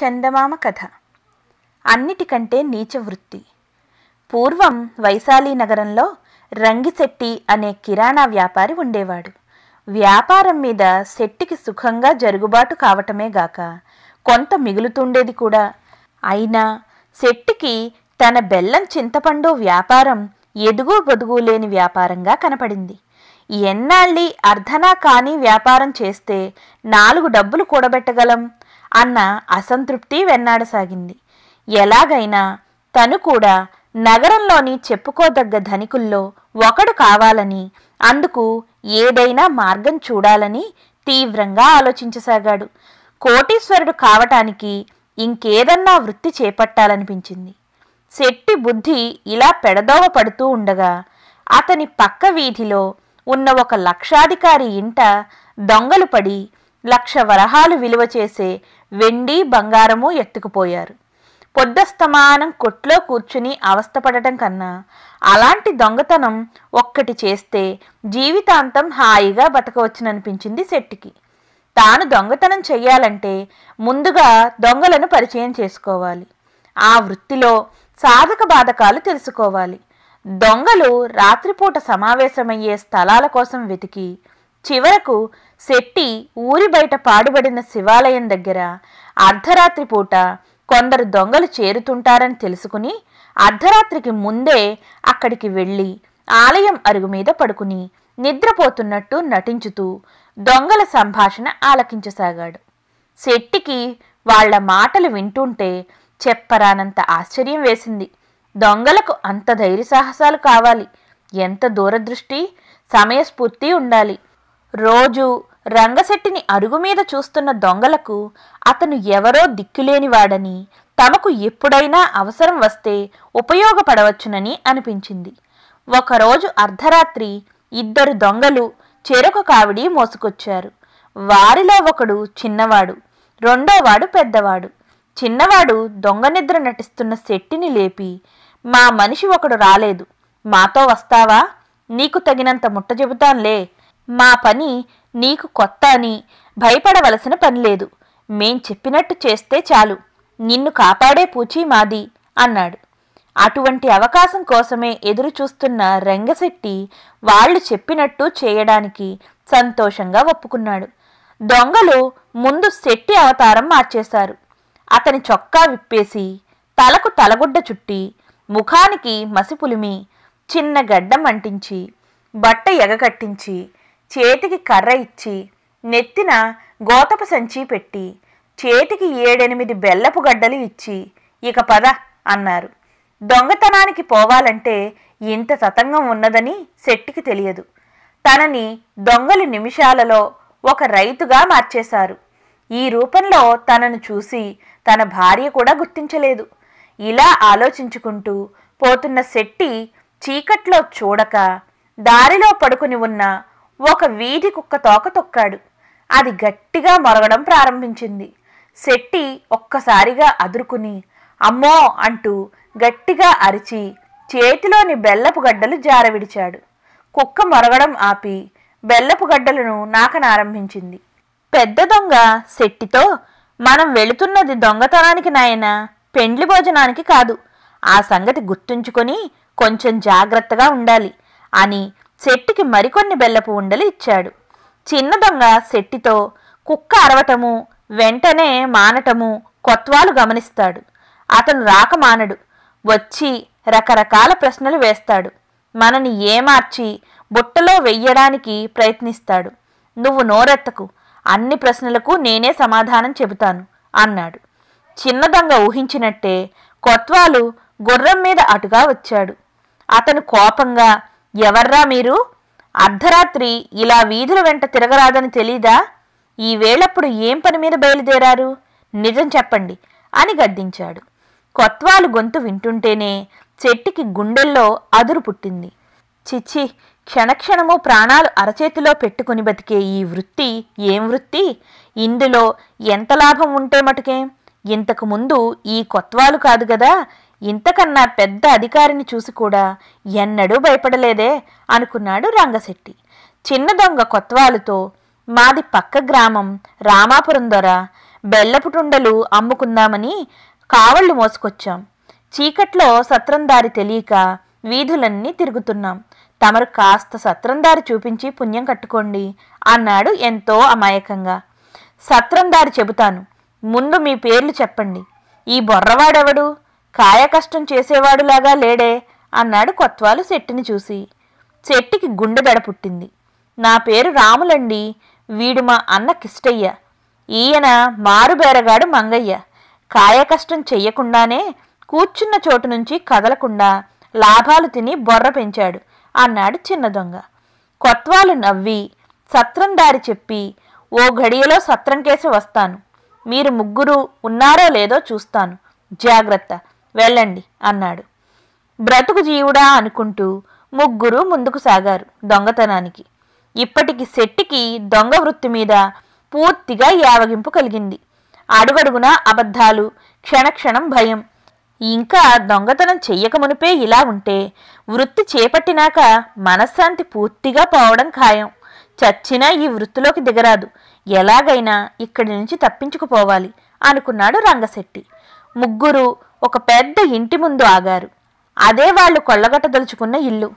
చందమామ కథ అన్నిటికంటే నీచ వృత్తి పూర్వం వైశాలి నగరంలో రంగిశెట్టి అనే కిరాణా వ్యాపారి ఉండేవాడు వ్యాపారం మీద శెట్టికి సుఖంగా జరుగుబాటు కావటమే గాక కొంత మిగులుతుండేది కూడా అయినా శెట్టికి తన బెల్లం చింతపండు వ్యాపారం ఎదుగు బొదుగు లేని వ్యాపారంగా కనపడింది ఎన్నాళ్ళి అర్ధనా కాని వ్యాపారం చేస్తే నాలుగు డబ్బులు కూడబెట్టగలం అన్న అసంతృప్తి వెన్నాడసాగింది ఎలాగైనా తను కూడా నగరంలోని చెప్పుకోదగ్గ ధనికుల్లో ఒకడు కావాలని అందుకు ఏదైనా మార్గం చూడాలని తీవ్రంగా ఆలోచించసాగాడు కోటీశ్వరుడు కావటానికి ఇంకేదన్నా వృత్తి చేపట్టాలనిపించింది శెట్టి బుద్ధి ఇలా పెడదోవ పడుతూ ఉండగా అతని పక్క వీధిలో ఉన్న ఒక లక్షాధికారి ఇంట దొంగలు పడి లక్ష వరహాలు విలువ చేసే వెండి బంగారము ఎత్తుకుపోయారు పొద్దస్తమానం కొట్లో కూర్చుని అవస్థపడటం కన్నా అలాంటి దొంగతనం ఒక్కటి చేస్తే జీవితాంతం హాయిగా బతకవచ్చుననిపించింది శెట్టికి తాను దొంగతనం చెయ్యాలంటే ముందుగా దొంగలను పరిచయం చేసుకోవాలి ఆ వృత్తిలో సాధక బాధకాలు తెలుసుకోవాలి దొంగలు రాత్రిపూట సమావేశమయ్యే స్థలాల కోసం వెతికి చివరకు శెట్టి ఊరి బయట పాడుబడిన శివాలయం దగ్గర అర్ధరాత్రి పూట కొందరు దొంగలు చేరుతుంటారని తెలుసుకుని అర్ధరాత్రికి ముందే అక్కడికి వెళ్ళి ఆలయం అరుగు మీద పడుకుని నిద్రపోతున్నట్టు నటించుతూ దొంగల సంభాషణ ఆలకించసాగాడు శెట్టికి వాళ్ల మాటలు వింటుంటే చెప్పరానంత ఆశ్చర్యం వేసింది దొంగలకు అంత ధైర్య సాహసాలు కావాలి ఎంత దూరదృష్టి సమయస్ఫూర్తి ఉండాలి రోజు రంగశెట్టిని అరుగు మీద చూస్తున్న దొంగలకు అతను ఎవరో దిక్కులేనివాడని తమకు ఎప్పుడైనా అవసరం వస్తే ఉపయోగపడవచ్చునని అనిపించింది ఒకరోజు అర్ధరాత్రి ఇద్దరు దొంగలు చెరొక కావిడి మోసుకొచ్చారు వారిలో ఒకడు చిన్నవాడు రెండోవాడు పెద్దవాడు చిన్నవాడు దొంగ నిద్ర నటిస్తున్న శెట్టిని లేపి మా మనిషి ఒకడు రాలేదు మాతో వస్తావా నీకు తగినంత ముట్ట చెబుతాన్లే మా పని నీకు కొత్త అని భయపడవలసిన పనిలేదు మేం చెప్పినట్టు చేస్తే చాలు నిన్ను కాపాడే పూచీ మాది అన్నాడు అటువంటి అవకాశం కోసమే ఎదురు చూస్తున్న రంగశెట్టి వాళ్ళు చెప్పినట్టు చేయడానికి సంతోషంగా ఒప్పుకున్నాడు దొంగలు ముందు శెట్టి అవతారం మార్చేశారు అతని చొక్కా విప్పేసి తలకు తలగుడ్డ చుట్టి ముఖానికి మసిపులిమి చిన్న గడ్డం అంటించి బట్ట ఎగకట్టించి చేతికి కర్ర ఇచ్చి నెత్తిన గోతపు సంచి పెట్టి చేతికి ఏడెనిమిది బెల్లపు గడ్డలు ఇచ్చి ఇక పద అన్నారు దొంగతనానికి పోవాలంటే ఇంత తతంగం ఉన్నదని శెట్టికి తెలియదు తనని దొంగలు నిమిషాలలో ఒక రైతుగా మార్చేశారు ఈ రూపంలో తనను చూసి తన భార్య కూడా గుర్తించలేదు ఇలా ఆలోచించుకుంటూ పోతున్న శెట్టి చీకట్లో చూడక దారిలో పడుకుని ఉన్న ఒక వీధి కుక్క తోక తొక్కాడు అది గట్టిగా మొరగడం ప్రారంభించింది శెట్టి ఒక్కసారిగా అదురుకుని అమ్మో అంటూ గట్టిగా అరిచి చేతిలోని బెల్లపు గడ్డలు జారవిడిచాడు కుక్క మొరగడం ఆపి బెల్లపు గడ్డలను నాకనారంభించింది పెద్ద దొంగ శెట్టితో మనం వెళుతున్నది దొంగతనానికి నాయన పెండ్లి భోజనానికి కాదు ఆ సంగతి గుర్తుంచుకొని కొంచెం జాగ్రత్తగా ఉండాలి అని చెట్టుకి మరికొన్ని బెల్లపు ఉండలు ఇచ్చాడు చిన్న దొంగ శెట్టితో కుక్క అరవటము వెంటనే మానటము కొత్వాలు గమనిస్తాడు అతను రాక మానడు వచ్చి రకరకాల ప్రశ్నలు వేస్తాడు మనని ఏమార్చి బుట్టలో వెయ్యడానికి ప్రయత్నిస్తాడు నువ్వు నోరెత్తకు అన్ని ప్రశ్నలకు నేనే సమాధానం చెబుతాను అన్నాడు చిన్న దొంగ ఊహించినట్టే కొత్వాలు గుర్రం మీద అటుగా వచ్చాడు అతను కోపంగా ఎవర్రా మీరు అర్ధరాత్రి ఇలా వీధుల వెంట తిరగరాదని తెలీదా ఈ వేళప్పుడు ఏం పని మీద బయలుదేరారు నిజం చెప్పండి అని గద్దించాడు కొత్వాలు గొంతు వింటుంటేనే చెట్టుకి గుండెల్లో అదురు పుట్టింది చిచ్చి క్షణక్షణము ప్రాణాలు అరచేతిలో పెట్టుకుని బతికే ఈ వృత్తి ఏం వృత్తి ఇందులో ఎంత లాభం ఉంటే మటుకేం ఇంతకుముందు ఈ కొత్వాలు కాదు కదా ఇంతకన్నా పెద్ద అధికారిని చూసి కూడా ఎన్నడూ భయపడలేదే అనుకున్నాడు రంగశెట్టి చిన్న దొంగ కొత్వాలుతో మాది పక్క గ్రామం రామాపురం దొర బెల్లపుటుండలు అమ్ముకుందామని కావళ్ళు మోసుకొచ్చాం చీకట్లో సత్రం దారి తెలియక వీధులన్నీ తిరుగుతున్నాం తమరు కాస్త సత్రం దారి చూపించి పుణ్యం కట్టుకోండి అన్నాడు ఎంతో అమాయకంగా సత్రం దారి చెబుతాను ముందు మీ పేర్లు చెప్పండి ఈ బొర్రవాడెవడు కాయకష్టం చేసేవాడులాగా లేడే అన్నాడు కొత్వాలు శెట్టిని చూసి శెట్టికి గుండె బెడ పుట్టింది నా పేరు రాములండి వీడు మా అన్న కిష్టయ్య ఈయన మారుబేరగాడు మంగయ్య కాయకష్టం చెయ్యకుండానే కూర్చున్న చోటు నుంచి కదలకుండా లాభాలు తిని బొర్ర పెంచాడు అన్నాడు చిన్న దొంగ కొత్వాలు నవ్వి సత్రం దారి చెప్పి ఓ ఘడియలో సత్రం కేసి వస్తాను మీరు ముగ్గురు ఉన్నారో లేదో చూస్తాను జాగ్రత్త వెళ్ళండి అన్నాడు బ్రతుకు జీవుడా అనుకుంటూ ముగ్గురు ముందుకు సాగారు దొంగతనానికి ఇప్పటికి శెట్టికి దొంగ వృత్తి మీద పూర్తిగా యావగింపు కలిగింది అడుగడుగున అబద్ధాలు క్షణక్షణం భయం ఇంకా దొంగతనం చెయ్యకమునిపే ఇలా ఉంటే వృత్తి చేపట్టినాక మనశ్శాంతి పూర్తిగా పోవడం ఖాయం చచ్చినా ఈ వృత్తిలోకి దిగరాదు ఎలాగైనా ఇక్కడి నుంచి తప్పించుకుపోవాలి అనుకున్నాడు రంగశెట్టి ముగ్గురు ఒక పెద్ద ఇంటి ముందు ఆగారు అదే వాళ్ళు కొల్లగొట్టదలుచుకున్న ఇల్లు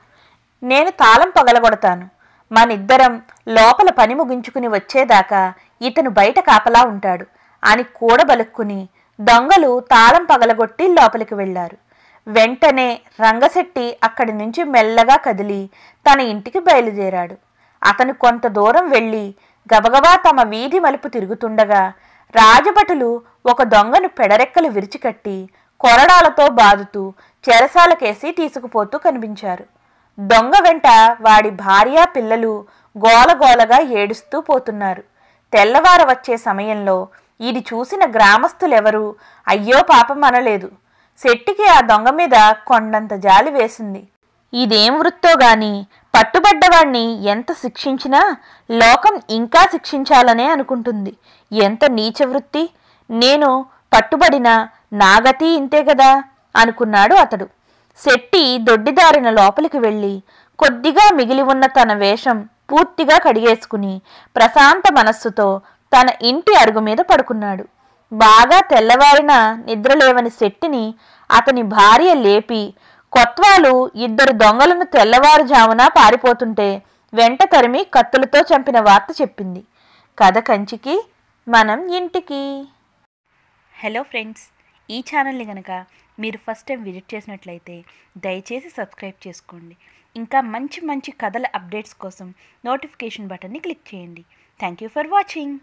నేను తాళం పగలగొడతాను మనిద్దరం లోపల పని ముగించుకుని వచ్చేదాకా ఇతను బయట కాపలా ఉంటాడు అని కూడబలుక్కుని దొంగలు తాళం పగలగొట్టి లోపలికి వెళ్లారు వెంటనే రంగశెట్టి అక్కడి నుంచి మెల్లగా కదిలి తన ఇంటికి బయలుదేరాడు అతను కొంత దూరం వెళ్ళి గబగబా తమ వీధి మలుపు తిరుగుతుండగా రాజభటులు ఒక దొంగను పెడరెక్కలు విరిచికట్టి కొరడాలతో బాదుతూ చెరసాలకేసి తీసుకుపోతూ కనిపించారు దొంగ వెంట వాడి భార్య పిల్లలు గోలగోలగా ఏడుస్తూ పోతున్నారు తెల్లవార వచ్చే సమయంలో ఇది చూసిన గ్రామస్తులెవరూ అయ్యో పాపం అనలేదు శెట్టికి ఆ దొంగ మీద కొండంత జాలి వేసింది ఇదేం వృత్తో గాని పట్టుబడ్డవాణ్ణి ఎంత శిక్షించినా లోకం ఇంకా శిక్షించాలనే అనుకుంటుంది ఎంత నీచ వృత్తి నేను పట్టుబడిన నాగతి ఇంతే కదా అనుకున్నాడు అతడు శెట్టి దొడ్డిదారిన లోపలికి వెళ్ళి కొద్దిగా మిగిలి ఉన్న తన వేషం పూర్తిగా కడిగేసుకుని ప్రశాంత మనస్సుతో తన ఇంటి అరుగు మీద పడుకున్నాడు బాగా తెల్లవారిన నిద్రలేవని శెట్టిని అతని భార్య లేపి కొత్వాలు ఇద్దరు దొంగలను తెల్లవారుజామున పారిపోతుంటే వెంట తరిమి కత్తులతో చంపిన వార్త చెప్పింది కథ కంచికి మనం ఇంటికి హలో ఫ్రెండ్స్ ఈ ఛానల్ని కనుక మీరు ఫస్ట్ టైం విజిట్ చేసినట్లయితే దయచేసి సబ్స్క్రైబ్ చేసుకోండి ఇంకా మంచి మంచి కథల అప్డేట్స్ కోసం నోటిఫికేషన్ బటన్ని క్లిక్ చేయండి థ్యాంక్ యూ ఫర్ వాచింగ్